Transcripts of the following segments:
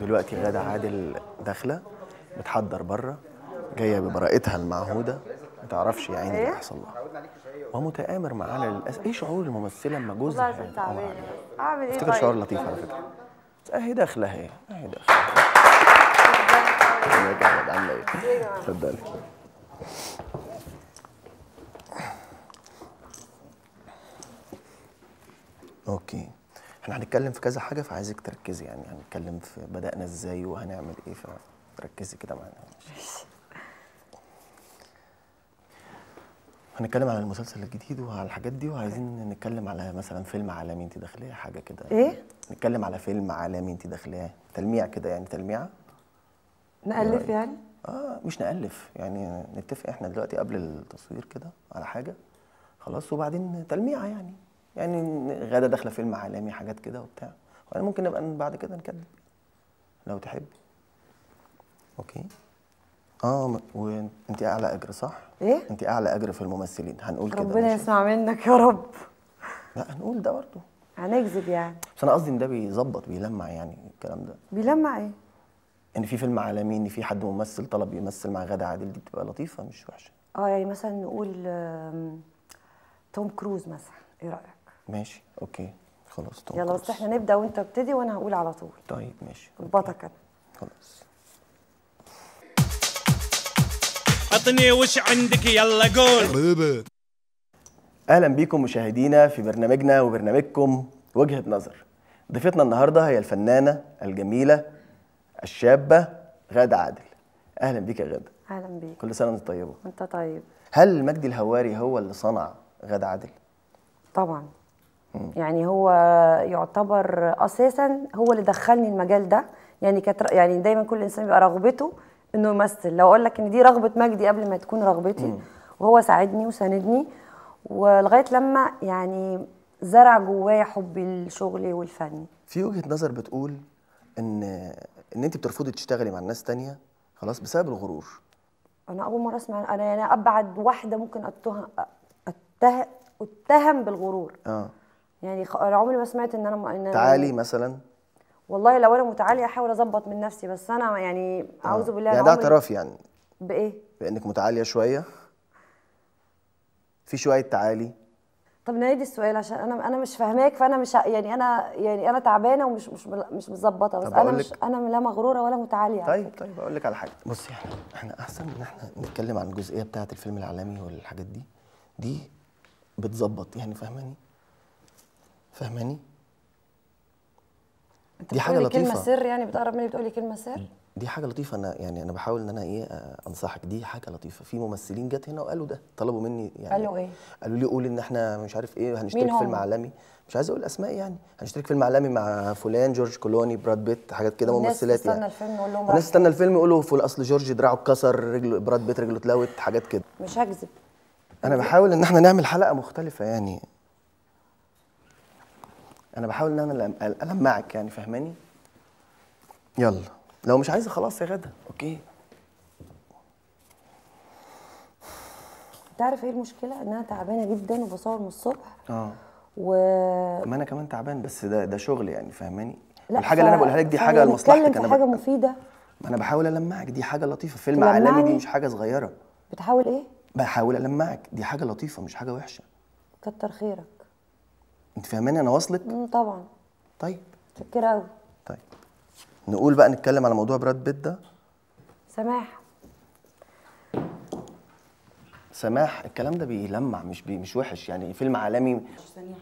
دلوقتي غادة عادل داخلة بتحضر بره جاية ببراءتها المعهودة ما تعرفش يا عيني إيه؟ اللي حصل لها ومتآمر معانا للأسف إيه شعور الممثلة لما جوزها تعبانة أعمل إيه افتكر شعور طيب؟ لطيف على فكرة طيب. أهي داخلة أهي أهي داخلة ازيك يا أهي إيه؟ اتفضلي إيه هنتكلم في كذا حاجه فعايزك تركزي يعني هنتكلم في بدانا ازاي وهنعمل ايه فركزي كده معانا هنتكلم على المسلسل الجديد وعلى الحاجات دي وعايزين نتكلم على مثلا فيلم عالمي انت داخلية حاجه كده يعني. ايه نتكلم على فيلم عالمي انت داخلية تلميع كده يعني تلميعه نألف إيه يعني اه مش نألف يعني نتفق احنا دلوقتي قبل التصوير كده على حاجه خلاص وبعدين تلميعه يعني يعني غدا داخله فيلم عالمي حاجات كده وبتاع وانا ممكن نبقى بعد كده نكمل لو تحبي اوكي اه وانت اعلى اجر صح ايه انت اعلى اجر في الممثلين هنقول كده ربنا يسمع منك يا رب لا هنقول ده برضه هنكذب يعني بس انا قصدي ان ده بيظبط بيلمع يعني الكلام ده بيلمع ايه ان في فيلم عالمي ان في حد ممثل طلب يمثل مع غادة عادل دي بتبقى لطيفه مش وحشه اه يعني مثلا نقول توم كروز مثلا ايه رايك ماشي اوكي خلاص طب يلا بس احنا نبدا وانت ابتدي وانا هقول على طول طيب ماشي اظبطك كده خلاص عطني وش عندك يلا قول اهلا بيكم مشاهدينا في برنامجنا وبرنامجكم وجهه نظر ضيفتنا النهارده هي الفنانه الجميله الشابه غاده عادل اهلا بيك يا غاده اهلا بيك كل سنه وانت طيبه وانت طيب هل مجدي الهواري هو اللي صنع غاده عادل طبعا يعني هو يعتبر اساسا هو اللي دخلني المجال ده يعني كانت يعني دايما كل انسان بيبقى رغبته انه يمثل لو اقول لك ان دي رغبه مجدي قبل ما تكون رغبتي م. وهو ساعدني وساندني ولغايه لما يعني زرع جوايا حبي لشغلي والفن في وجهه نظر بتقول ان ان انت بترفضي تشتغلي مع الناس تانية خلاص بسبب الغرور انا اول مره اسمع انا يعني ابعد واحده ممكن اتهم اتهم بالغرور اه يعني انا عمري ما سمعت ان انا إن تعالي يعني مثلا والله لو انا متعاليه احاول اظبط من نفسي بس انا يعني اعوذ بالله يعني ده اعتراف يعني بايه؟ بانك متعاليه شويه في شويه تعالي طب نعيد السؤال عشان انا انا مش فاهماك فانا مش يعني انا يعني انا تعبانه ومش مش مش مظبطه بس انا مش انا لا مغروره ولا متعاليه طيب طيب اقول لك على حاجه بصي احنا احنا احسن ان احنا نتكلم عن الجزئيه بتاعه الفيلم العالمي والحاجات دي دي بتظبط يعني فاهماني فهماني دي حاجه لطيفه كلمه سر يعني بتقرب مني بتقولي كلمه سر دي حاجه لطيفه انا يعني انا بحاول ان انا ايه انصحك دي حاجه لطيفه في ممثلين جت هنا وقالوا ده طلبوا مني يعني قالوا ايه قالوا لي قول ان احنا مش عارف ايه هنشترك فيلم عالمي مش عايز اقول اسماء يعني هنشترك فيلم عالمي مع فلان جورج كولوني براد بيت حاجات كده ممثلات يعني الناس الفيلم نقول لهم الناس تستنى الفيلم يقولوا في اصل جورج دراعه اتكسر رجله براد بيت رجله اتلوت حاجات كده مش هكذب انا بحاول ان احنا نعمل حلقه مختلفه يعني انا بحاول ان انا المعك يعني فهماني يلا لو مش عايزه خلاص يا غدا اوكي تعرف ايه المشكله ان انا تعبانه جدا وبصور من الصبح اه و ما انا كمان تعبان بس ده ده شغل يعني فهماني الحاجه ف... اللي انا بقولها لك دي حاجه لمصلحتك انا حاجه ب... مفيده ما انا بحاول المعك دي حاجه لطيفه فيلم عالمي دي مش حاجه صغيره بتحاول ايه بحاول المعك دي حاجه لطيفه مش حاجه وحشه كتر خيرك انت فاهماني انا واصلك؟ طبعا طيب متشكره قوي طيب نقول بقى نتكلم على موضوع براد بيت ده سماح سماح الكلام ده بيلمع مش بي مش وحش يعني فيلم عالمي ثانيه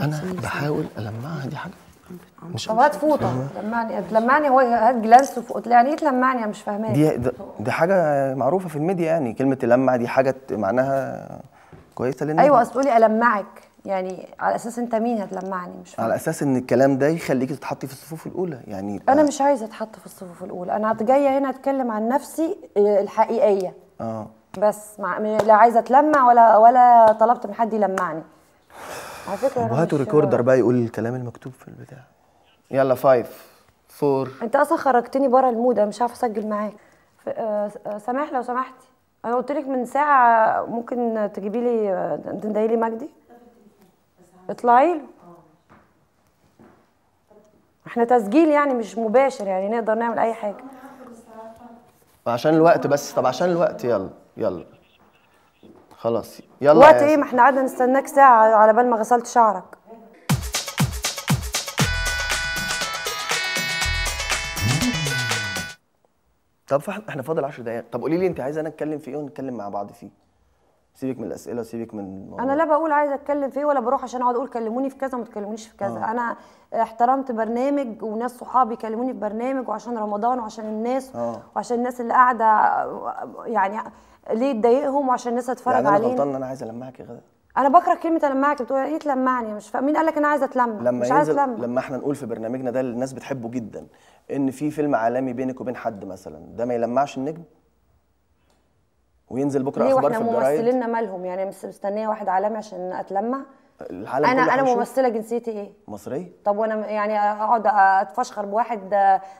انا بحاول المعها دي حاجه مش طب هات فوطه لمعني لمعني هو هات جلانس ايه تلمعني انا مش فاهمه دي دي ده حاجه معروفه في الميديا يعني كلمه لمع دي حاجه معناها كويسه لان ايوه اصل قولي المعك يعني على اساس انت مين هتلمعني مش فاهم على اساس ان الكلام ده يخليكي تتحطي في الصفوف الاولى يعني انا مش عايزه اتحط في الصفوف الاولى انا جايه هنا اتكلم عن نفسي آه، الحقيقيه اه بس مع... لا عايزه اتلمع ولا ولا طلبت من حد يلمعني على فكره وهاتوا ريكوردر بقى يقول الكلام المكتوب في البتاع يلا فايف فور انت اصلا خرجتني بره المود انا مش عارفه اسجل معاك آه، آه، سامح لو سمحتي انا قلت لك من ساعه ممكن تجيبي لي تندهي لي مجدي اطلعي له احنا تسجيل يعني مش مباشر يعني نقدر نعمل اي حاجه عشان الوقت بس طب عشان الوقت يلا يلا خلاص يلا وقت ايه ما احنا قعدنا نستناك ساعه على بال ما غسلت شعرك طب احنا فاضل 10 دقائق طب قولي لي انت عايزه انا اتكلم في ايه ونتكلم مع بعض فيه سيبك من الاسئله سيبك من الموضوع. انا لا بقول عايزه اتكلم في ايه ولا بروح عشان اقعد اقول كلموني في كذا ما تكلمونيش في كذا آه. انا احترمت برنامج وناس صحابي كلموني في برنامج وعشان رمضان وعشان الناس آه. وعشان الناس اللي قاعده يعني ليه تضايقهم وعشان الناس تتفرج يعني علينا انا غلطان انا عايزه المعك يا غدا انا بكره كلمه المعك بتقول ايه تلمعني مش فاهم مين قال لك انا عايزه اتلم مش عايزه اتلم لما احنا نقول في برنامجنا ده الناس بتحبه جدا ان في فيلم عالمي بينك وبين حد مثلا ده ما يلمعش النجم وينزل بكره ليه اخبار في الجرايد احنا ممثلينا مالهم يعني مستنيه واحد عالمي عشان اتلمع العالم انا انا ممثله جنسيتي ايه مصريه طب وانا يعني اقعد اتفشخر بواحد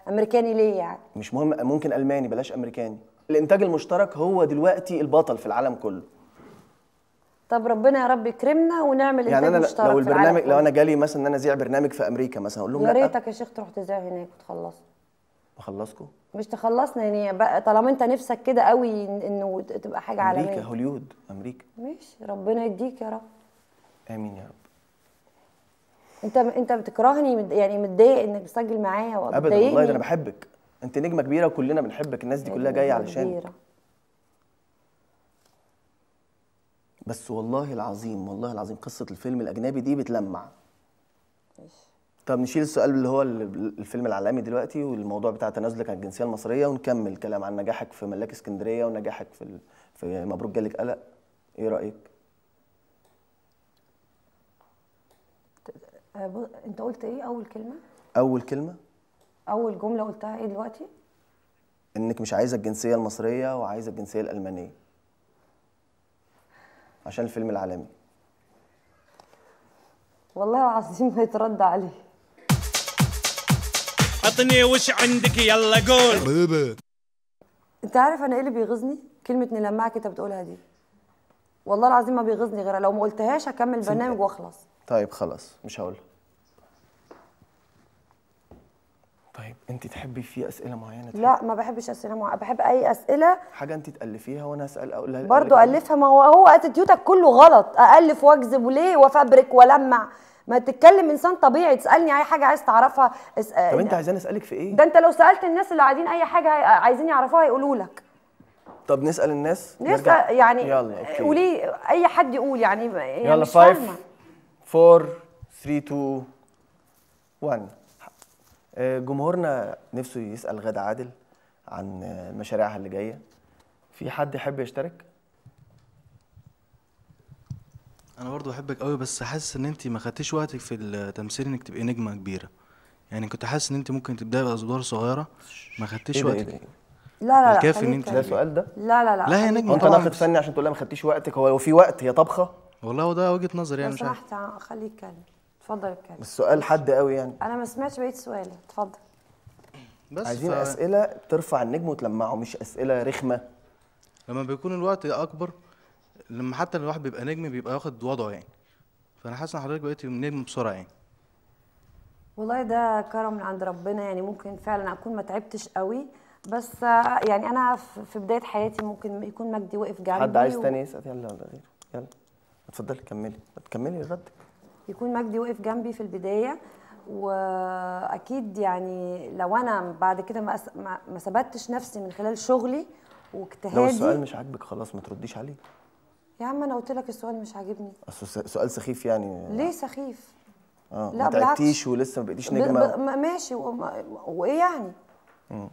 امريكاني ليه يعني مش مهم ممكن الماني بلاش امريكاني الانتاج المشترك هو دلوقتي البطل في العالم كله طب ربنا يا رب يكرمنا ونعمل يعني انا مشترك لو البرنامج لو انا جالي مثلا ان انا اذيع برنامج في امريكا مثلا اقول لهم يا ريتك يا شيخ تروح تذيع هناك وتخلصه اخلصكم مش تخلصنا يعني بقى طالما انت نفسك كده قوي انه تبقى حاجه عالميه امريكا هوليود امريكا ماشي ربنا يديك يا رب امين يا رب انت انت بتكرهني يعني متضايق انك بتسجل معايا ولا ابدا والله ده انا بحبك انت نجمه كبيره وكلنا بنحبك الناس دي كلها جايه علشان كبيرة. بس والله العظيم والله العظيم قصه الفيلم الاجنبي دي بتلمع طب نشيل السؤال اللي هو الفيلم العالمي دلوقتي والموضوع بتاع تنازلك عن الجنسيه المصريه ونكمل كلام عن نجاحك في ملاك اسكندريه ونجاحك في في مبروك جالك قلق ايه رايك آه، انت قلت ايه اول كلمه اول كلمه اول جمله قلتها ايه دلوقتي انك مش عايزه الجنسيه المصريه وعايزه الجنسيه الالمانيه عشان الفيلم العالمي والله العظيم ما يترد عليه عطني وش عندك يلا قول انت عارف انا ايه اللي بيغيظني كلمه نلمعك انت بتقولها دي والله العظيم ما بيغيظني غير لو ما قلتهاش هكمل برنامج واخلص طيب خلاص مش هقولها طيب انت تحبي في اسئله معينه تحب؟ لا ما بحبش اسئله معينه بحب اي اسئله حاجه انت تالفيها وانا اسال اقول برضه الفها ما هو هو اتيتيودك كله غلط الف واكذب وليه وافبرك والمع ما تتكلم انسان طبيعي تسالني اي حاجه عايز تعرفها اسأل طب انت يعني عايزاني اسالك في ايه ده انت لو سالت الناس اللي قاعدين اي حاجه عايزين يعرفوها هيقولوا لك طب نسال الناس نسال يعني يلا اوكي قولي اي حد يقول يعني, يعني يلا 5 4 3 2 1 آه، جمهورنا نفسه يسال غاده عادل عن آه، مشاريعها اللي جايه في حد يحب يشترك انا برضو بحبك قوي بس حاسس ان انت ما خدتيش وقتك في التمثيل انك تبقي نجمه كبيره يعني كنت حاسس ان انت ممكن تبداي بادوار صغيره ما خدتيش إيه, إيه وقتك إيه لا لا لا كيف ان انت ده السؤال ده لا لا لا لا هي نجمه انت ناقد فني عشان تقول لها ما خدتيش وقتك هو لو في وقت هي طبخه والله هو ده وجهه نظري يعني مش عارف خليه يتكلم اتفضل اتكلم السؤال حد قوي يعني انا ما سمعتش بقيه السؤال اتفضل بس عايزين ف... اسئله ترفع النجم وتلمعه مش اسئله رخمه لما بيكون الوقت اكبر لما حتى الواحد بيبقى نجم بيبقى واخد وضعه يعني فانا حاسس ان حضرتك بقيتي نجم بسرعه يعني والله ده كرم من عند ربنا يعني ممكن فعلا اكون ما تعبتش قوي بس يعني انا في بدايه حياتي ممكن يكون مجدي وقف جنبي حد عايز و... تاني يسال يلا غيره يلا اتفضلي كملي تكملي ردك يكون مجدي وقف جنبي في البدايه واكيد يعني لو انا بعد كده ما ما ثبتش نفسي من خلال شغلي واجتهادي لو السؤال مش عاجبك خلاص ما ترديش عليه يا عم انا قلت لك السؤال مش عاجبني اصل سؤال سخيف يعني ليه سخيف؟ اه لا ما تعبتيش ولسه ما بقيتيش نجمه ماشي وايه يعني؟ مم.